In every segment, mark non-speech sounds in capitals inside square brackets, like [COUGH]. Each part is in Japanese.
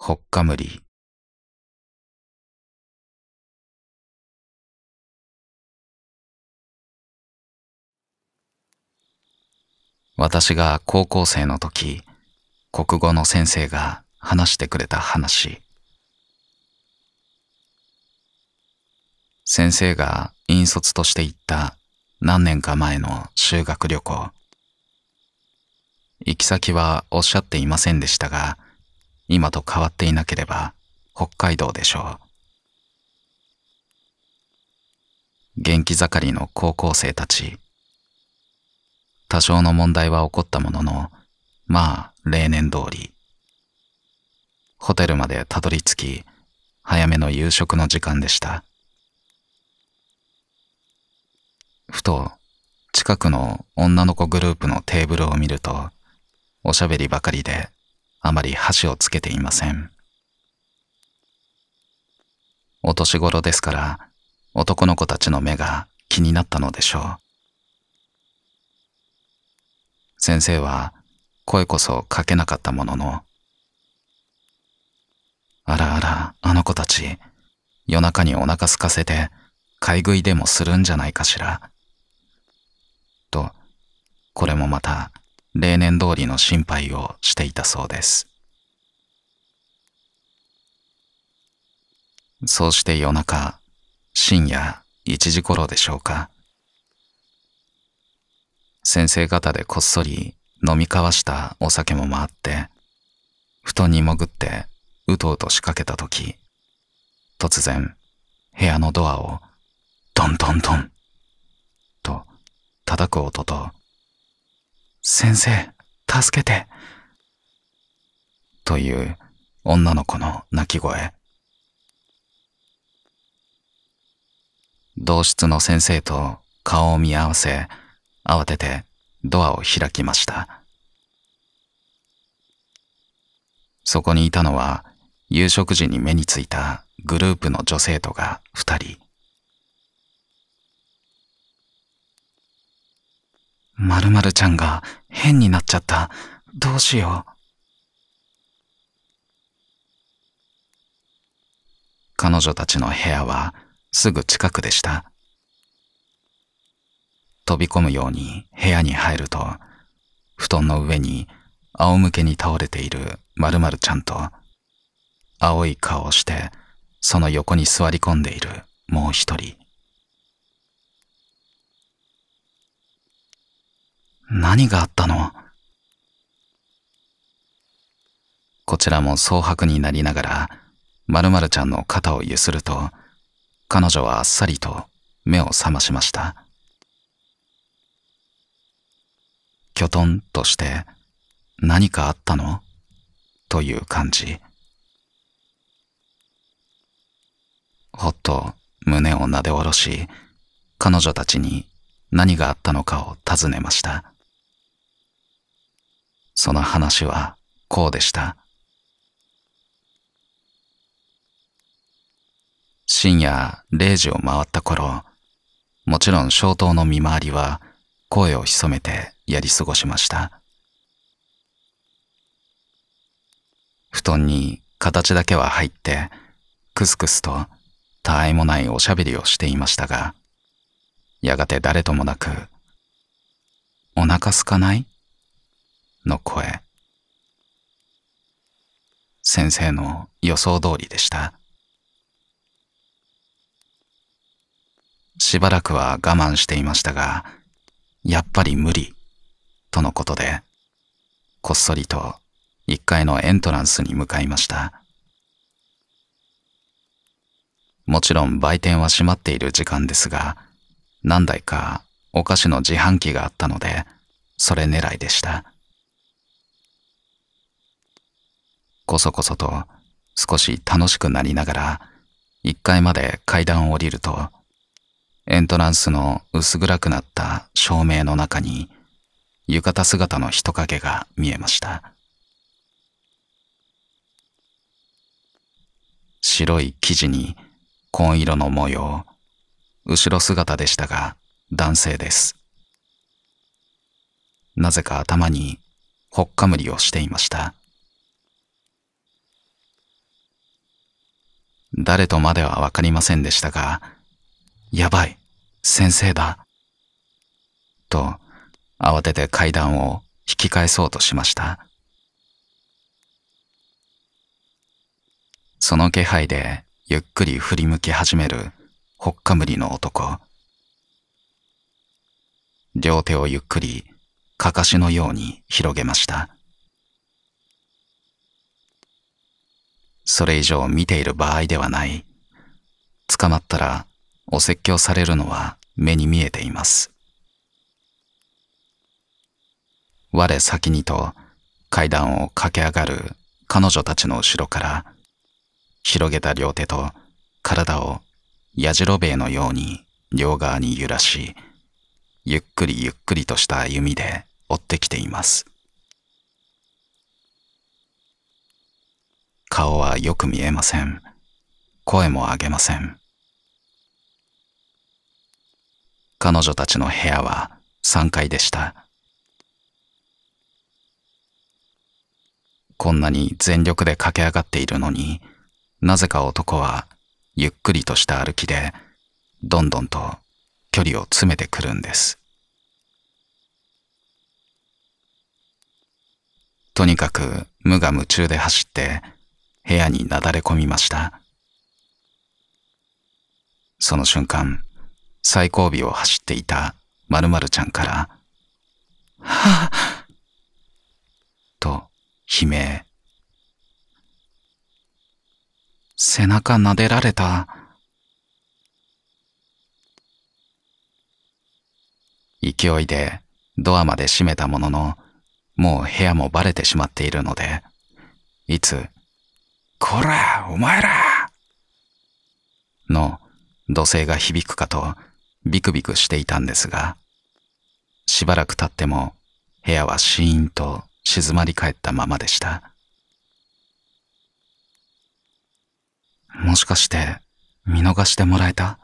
ほっかむり。私が高校生の時、国語の先生が話してくれた話。先生が引率として行った何年か前の修学旅行。行き先はおっしゃっていませんでしたが、今と変わっていなければ北海道でしょう。元気盛りの高校生たち。多少の問題は起こったものの、まあ、例年通り。ホテルまでたどり着き、早めの夕食の時間でした。ふと、近くの女の子グループのテーブルを見ると、おしゃべりばかりであまり箸をつけていません。お年頃ですから男の子たちの目が気になったのでしょう。先生は声こそかけなかったものの、あらあら、あの子たち、夜中にお腹空かせて、買い食いでもするんじゃないかしら。と、これもまた例年通りの心配をしていたそうです。そうして夜中、深夜1時頃でしょうか。先生方でこっそり飲み交わしたお酒も回って、布団に潜ってうとうと仕掛けた時、突然、部屋のドアをドンドンドンと叩く音と先生、助けて。という女の子の泣き声。同室の先生と顔を見合わせ、慌ててドアを開きました。そこにいたのは、夕食時に目についたグループの女生徒が二人。〇〇ちゃんが変になっちゃった。どうしよう。彼女たちの部屋はすぐ近くでした。飛び込むように部屋に入ると、布団の上に仰向けに倒れている〇〇ちゃんと、青い顔をしてその横に座り込んでいるもう一人。何があったのこちらも蒼白になりながら、〇〇ちゃんの肩をゆすると、彼女はあっさりと目を覚ましました。きょとんとして、何かあったのという感じ。ほっと胸をなでおろし、彼女たちに何があったのかを尋ねました。その話はこうでした。深夜0時を回った頃、もちろん消灯の見回りは声を潜めてやり過ごしました。布団に形だけは入って、くすくすとた愛いもないおしゃべりをしていましたが、やがて誰ともなく、お腹すかないの声。先生の予想通りでした。しばらくは我慢していましたが、やっぱり無理、とのことで、こっそりと1階のエントランスに向かいました。もちろん売店は閉まっている時間ですが、何台かお菓子の自販機があったので、それ狙いでした。こそこそと少し楽しくなりながら一階まで階段を降りるとエントランスの薄暗くなった照明の中に浴衣姿の人影が見えました白い生地に紺色の模様後ろ姿でしたが男性ですなぜか頭にほっかむりをしていました誰とまではわかりませんでしたが、やばい、先生だ。と、慌てて階段を引き返そうとしました。その気配でゆっくり振り向き始めるほっかむりの男。両手をゆっくりかかしのように広げました。それ以上見ている場合ではない。捕まったらお説教されるのは目に見えています。我先にと階段を駆け上がる彼女たちの後ろから広げた両手と体をやじろべえのように両側に揺らしゆっくりゆっくりとした歩みで追ってきています。顔はよく見えません。声も上げません。彼女たちの部屋は3階でした。こんなに全力で駆け上がっているのに、なぜか男はゆっくりとした歩きで、どんどんと距離を詰めてくるんです。とにかく無我夢中で走って、部屋になだれ込みました。その瞬間、最後尾を走っていた〇〇ちゃんから、はぁ、と悲鳴。背中撫でられた。勢いでドアまで閉めたものの、もう部屋もバレてしまっているので、いつこら、お前らの怒声が響くかとビクビクしていたんですが、しばらく経っても部屋はシーンと静まり返ったままでした。もしかして見逃してもらえた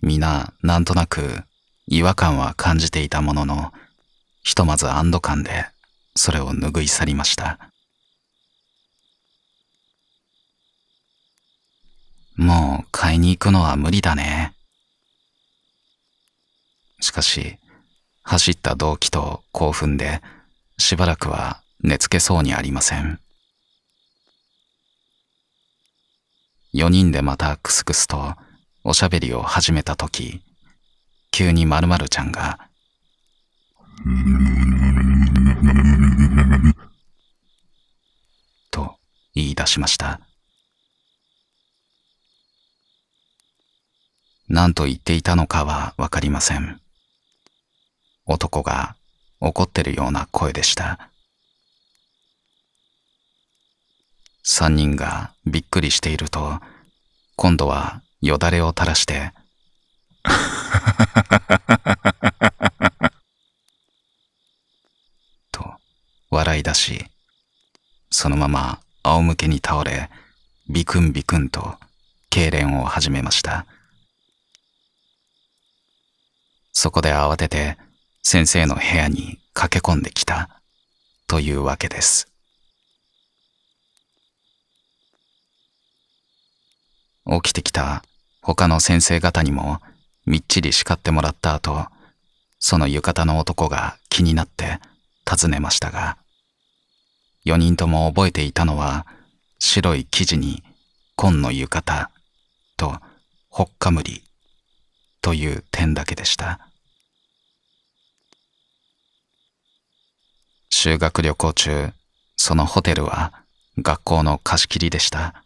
皆なんとなく違和感は感じていたものの、ひとまず安堵感でそれを拭い去りましたもう買いに行くのは無理だねしかし走った動機と興奮でしばらくは寝つけそうにありません4人でまたクスクスとおしゃべりを始めた時急にまるちゃんが「[LAUGHS] と言い出しました。何と言っていたのかはわかりません。男が怒ってるような声でした。三人がびっくりしていると、今度はよだれを垂らして、[LAUGHS] 笑い出し、そのまま仰向けに倒れ、ビクンビクンと痙攣を始めました。そこで慌てて先生の部屋に駆け込んできたというわけです。起きてきた他の先生方にもみっちり叱ってもらった後、その浴衣の男が気になって尋ねましたが、四人とも覚えていたのは、白い生地に紺の浴衣とほっかむりという点だけでした。修学旅行中、そのホテルは学校の貸し切りでした。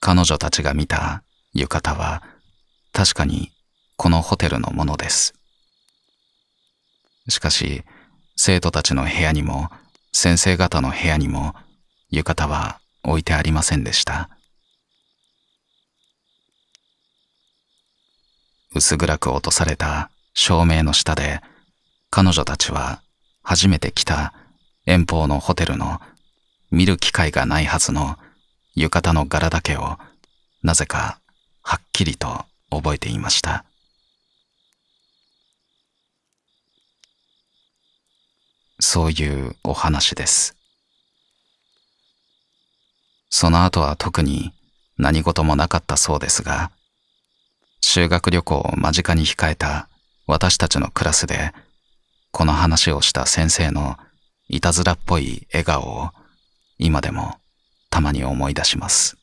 彼女たちが見た浴衣は確かにこのホテルのものです。しかし、生徒たちの部屋にも先生方の部屋にも浴衣は置いてありませんでした。薄暗く落とされた照明の下で彼女たちは初めて来た遠方のホテルの見る機会がないはずの浴衣の柄だけをなぜかはっきりと覚えていました。そういうお話です。その後は特に何事もなかったそうですが、修学旅行を間近に控えた私たちのクラスで、この話をした先生のいたずらっぽい笑顔を今でもたまに思い出します。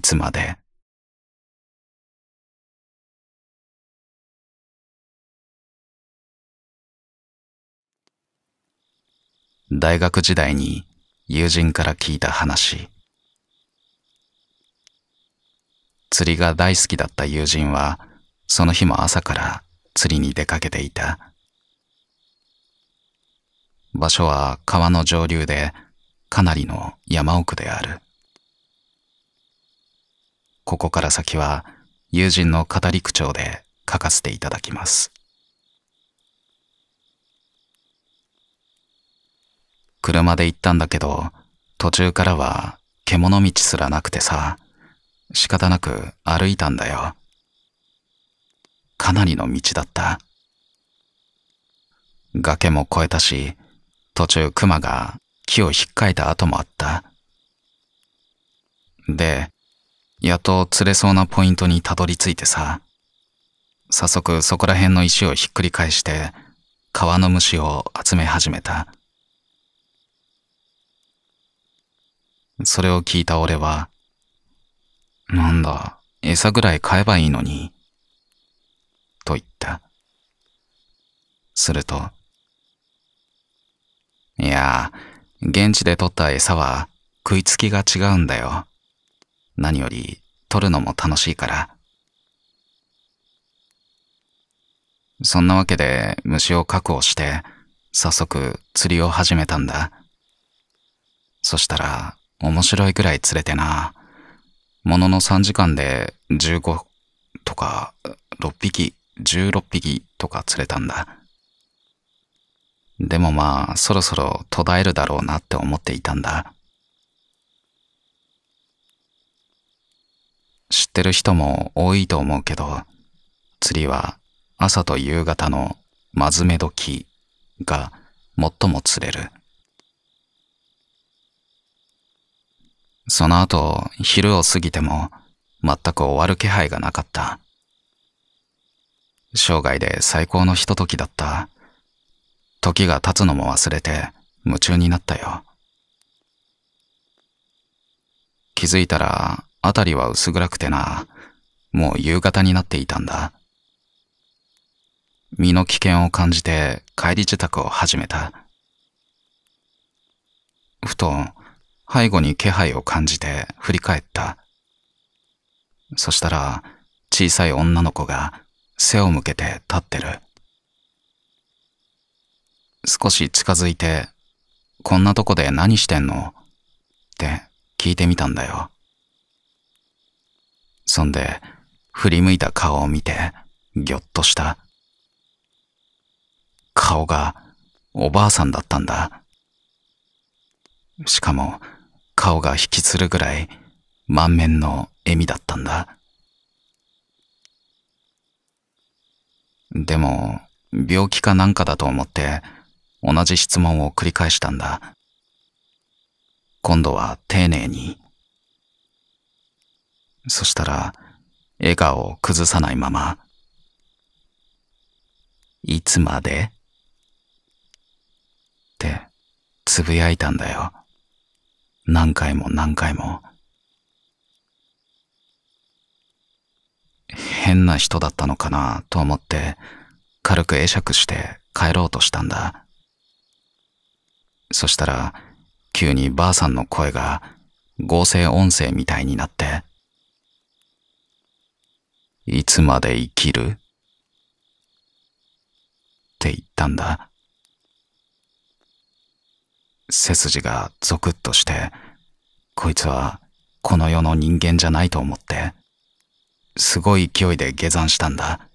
いつまで大学時代に友人から聞いた話釣りが大好きだった友人はその日も朝から釣りに出かけていた場所は川の上流でかなりの山奥であるここから先は友人の語り口調で書かせていただきます。車で行ったんだけど、途中からは獣道すらなくてさ、仕方なく歩いたんだよ。かなりの道だった。崖も越えたし、途中熊が木を引っかいた跡もあった。で、やっと釣れそうなポイントにたどり着いてさ、早速そこら辺の石をひっくり返して、川の虫を集め始めた。それを聞いた俺は、なんだ、餌ぐらい買えばいいのに、と言った。すると、いや、現地で取った餌は食いつきが違うんだよ。何より撮るのも楽しいから。そんなわけで虫を確保して、早速釣りを始めたんだ。そしたら、面白いくらい釣れてな。ものの3時間で15とか6匹、16匹とか釣れたんだ。でもまあ、そろそろ途絶えるだろうなって思っていたんだ。知ってる人も多いと思うけど、釣りは朝と夕方のまずめ時が最も釣れる。その後、昼を過ぎても全く終わる気配がなかった。生涯で最高のひと時だった。時が経つのも忘れて夢中になったよ。気づいたら辺りは薄暗くてな、もう夕方になっていたんだ。身の危険を感じて帰り支度を始めた。ふと背後に気配を感じて振り返った。そしたら小さい女の子が背を向けて立ってる。少し近づいて、こんなとこで何してんのって聞いてみたんだよ。そんで、振り向いた顔を見て、ぎょっとした。顔が、おばあさんだったんだ。しかも、顔が引きつるぐらい、満面の笑みだったんだ。でも、病気かなんかだと思って、同じ質問を繰り返したんだ。今度は丁寧に。そしたら、笑顔を崩さないまま、いつまでって、つぶやいたんだよ。何回も何回も。変な人だったのかなと思って、軽く会釈して帰ろうとしたんだ。そしたら、急にばあさんの声が合成音声みたいになって、いつまで生きるって言ったんだ。背筋がゾクッとして、こいつはこの世の人間じゃないと思って、すごい勢いで下山したんだ。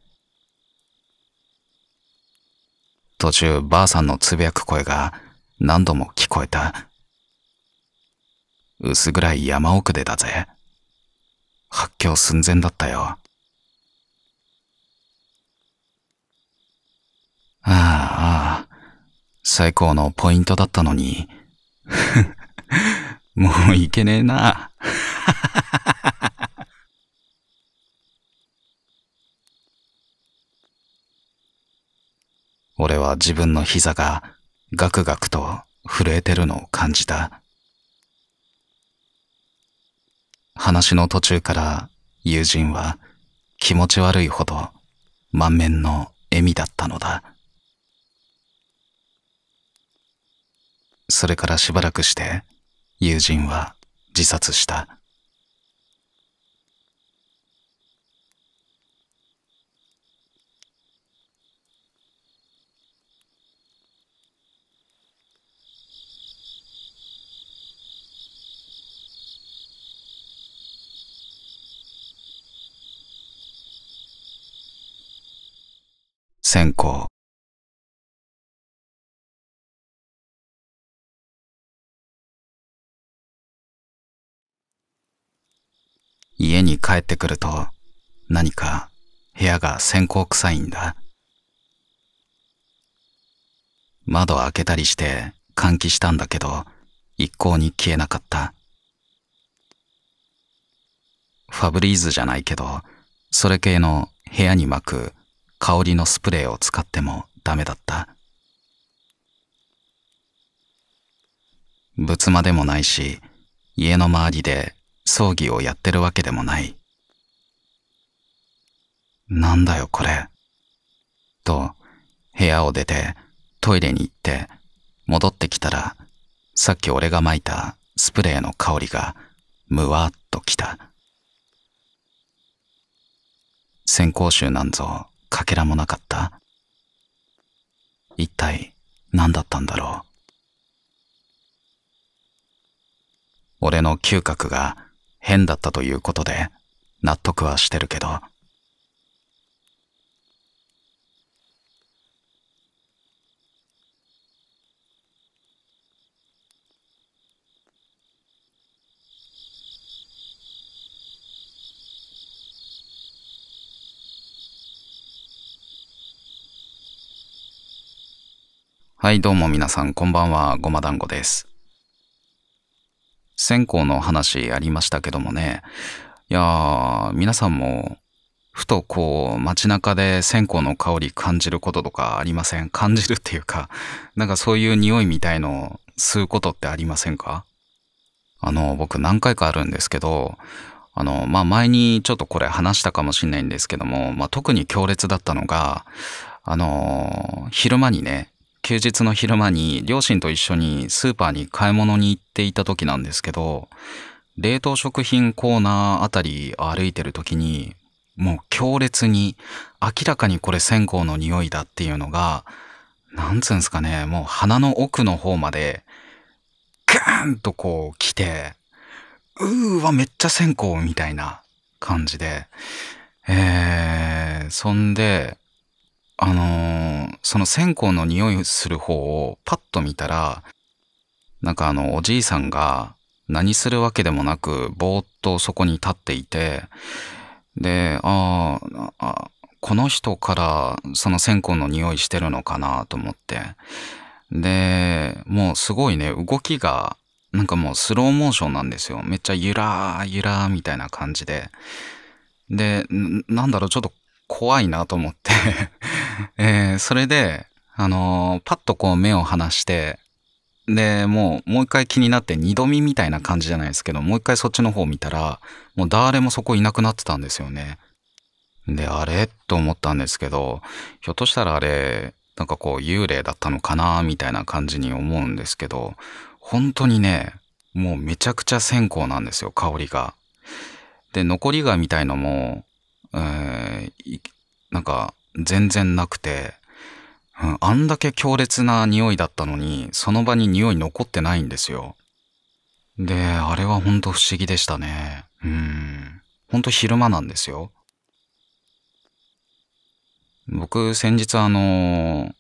途中、ばあさんのつぶやく声が何度も聞こえた。薄暗い山奥でだぜ。発狂寸前だったよ。ああ、最高のポイントだったのに。[LAUGHS] もういけねえな。[LAUGHS] 俺は自分の膝がガクガクと震えてるのを感じた。話の途中から友人は気持ち悪いほど満面の笑みだったのだ。それからしばらくして友人は自殺した。線香帰ってくると何か部屋が線香臭いんだ。窓開けたりして換気したんだけど一向に消えなかった。ファブリーズじゃないけど、それ系の部屋に巻く香りのスプレーを使ってもダメだった。仏間でもないし、家の周りで葬儀をやってるわけでもない。なんだよこれ。と、部屋を出てトイレに行って戻ってきたら、さっき俺が撒いたスプレーの香りがむわっときた。先行臭なんぞかけらもなかった。一体何だったんだろう。俺の嗅覚が変だったということで納得はしてるけど、はい、どうも皆さん、こんばんは、ごま団子です。線香の話ありましたけどもね、いやー、皆さんも、ふとこう、街中で線香の香り感じることとかありません感じるっていうか、なんかそういう匂いみたいのを吸うことってありませんかあの、僕何回かあるんですけど、あの、まあ、前にちょっとこれ話したかもしんないんですけども、まあ、特に強烈だったのが、あの、昼間にね、休日の昼間に両親と一緒にスーパーに買い物に行っていた時なんですけど、冷凍食品コーナーあたり歩いてる時に、もう強烈に明らかにこれ線香の匂いだっていうのが、なんつうんすかね、もう鼻の奥の方まで、ガーンとこう来て、うーわ、めっちゃ線香みたいな感じで、えー、そんで、あのー、その線香の匂いする方をパッと見たら、なんかあの、おじいさんが何するわけでもなく、ぼーっとそこに立っていて、で、ああ、この人からその線香の匂いしてるのかなと思って。で、もうすごいね、動きが、なんかもうスローモーションなんですよ。めっちゃゆらーゆらーみたいな感じで。で、なんだろう、ちょっと怖いなと思って [LAUGHS] えー、それで、あのー、パッとこう目を離して、で、もう、もう一回気になって二度見みたいな感じじゃないですけど、もう一回そっちの方見たら、もう誰もそこいなくなってたんですよね。で、あれと思ったんですけど、ひょっとしたらあれ、なんかこう幽霊だったのかなみたいな感じに思うんですけど、本当にね、もうめちゃくちゃ線香なんですよ、香りが。で、残りがみたいのも、えー、なんか、全然なくて、うん、あんだけ強烈な匂いだったのに、その場に匂い残ってないんですよ。で、あれはほんと不思議でしたね。うん。ほんと昼間なんですよ。僕、先日あの、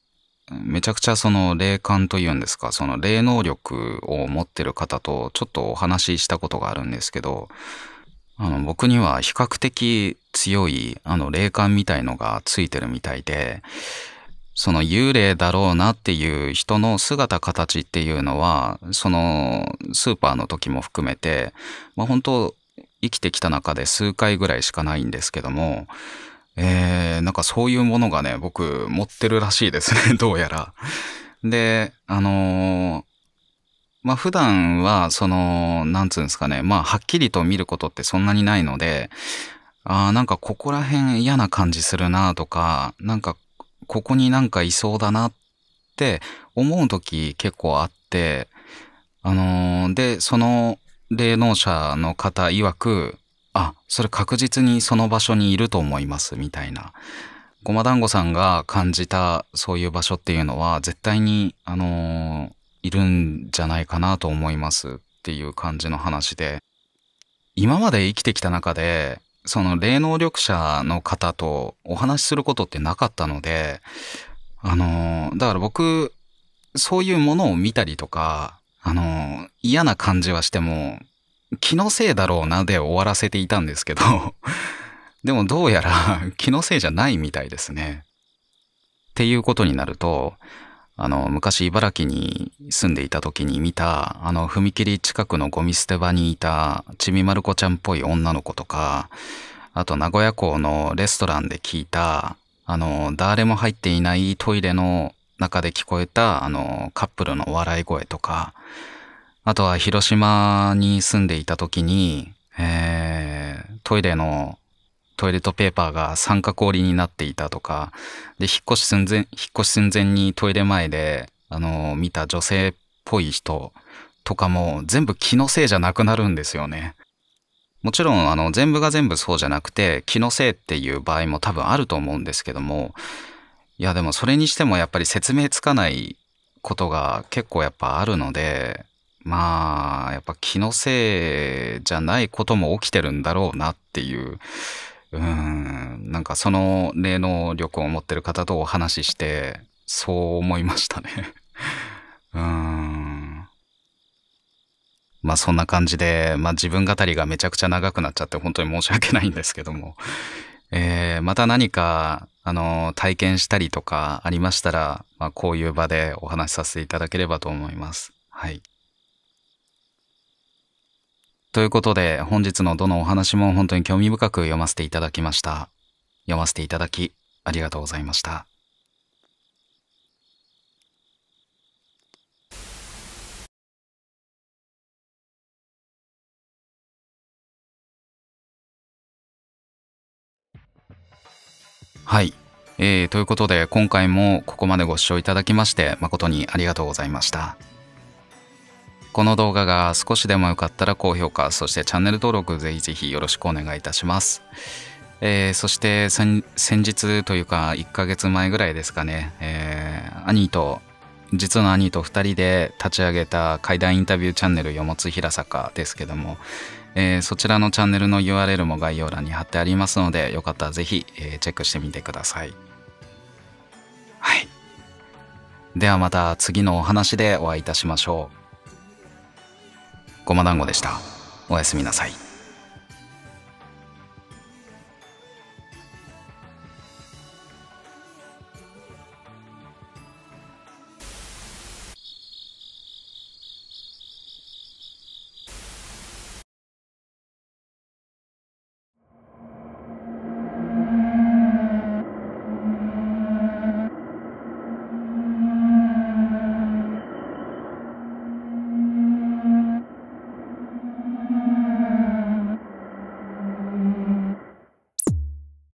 めちゃくちゃその霊感というんですか、その霊能力を持ってる方とちょっとお話ししたことがあるんですけど、あの、僕には比較的強い、あの、霊感みたいのがついてるみたいで、その幽霊だろうなっていう人の姿形っていうのは、そのスーパーの時も含めて、まあ本当生きてきた中で数回ぐらいしかないんですけども、えー、なんかそういうものがね、僕持ってるらしいですね、[LAUGHS] どうやら。で、あのー、まあ普段は、その、なんつうんですかね、まあはっきりと見ることってそんなにないので、ああ、なんかここら辺嫌な感じするなとか、なんかここになんかいそうだなって思う時結構あって、あのー、で、その霊能者の方曰く、あ、それ確実にその場所にいると思いますみたいな。ごま団子さんが感じたそういう場所っていうのは絶対に、あのー、いるんじゃないかなと思いますっていう感じの話で、今まで生きてきた中で、その霊能力者の方とお話しすることってなかったので、あの、だから僕、そういうものを見たりとか、あの、嫌な感じはしても、気のせいだろうなで終わらせていたんですけど、[LAUGHS] でもどうやら気のせいじゃないみたいですね。っていうことになると、あの、昔茨城に住んでいた時に見た、あの、踏切近くのゴミ捨て場にいた、ちみまる子ちゃんっぽい女の子とか、あと名古屋港のレストランで聞いた、あの、誰も入っていないトイレの中で聞こえた、あの、カップルの笑い声とか、あとは広島に住んでいた時に、えー、トイレのトイレットペーパーが三角折りになっていたとか、で、引っ越し寸前、引っ越し寸前にトイレ前で、あの、見た女性っぽい人とかも全部気のせいじゃなくなるんですよね。もちろん、あの、全部が全部そうじゃなくて、気のせいっていう場合も多分あると思うんですけども、いや、でもそれにしてもやっぱり説明つかないことが結構やっぱあるので、まあ、やっぱ気のせいじゃないことも起きてるんだろうなっていううん、なんかその霊能力を持ってる方とお話しして、そう思いましたね。[LAUGHS] うん。まあそんな感じで、まあ自分語りがめちゃくちゃ長くなっちゃって本当に申し訳ないんですけども、えー、また何か、あの、体験したりとかありましたら、まあこういう場でお話しさせていただければと思います。はい。ということで、本日のどのお話も本当に興味深く読ませていただきました。読ませていただき、ありがとうございました。はい。えー、ということで今回もここまでご視聴いただきまして誠にありがとうございました。この動画が少しでも良かったら高評価、そしてチャンネル登録ぜひぜひよろしくお願いいたします。えー、そして先日というか1ヶ月前ぐらいですかね、えー、兄と実の兄と2人で立ち上げた怪談インタビューチャンネル「よもつ平坂」ですけども、えー、そちらのチャンネルの URL も概要欄に貼ってありますのでよかったら是非、えー、チェックしてみてください。はい、ではまた次のお話でお会いいたしましょう。ごま団子でしたおやすみなさい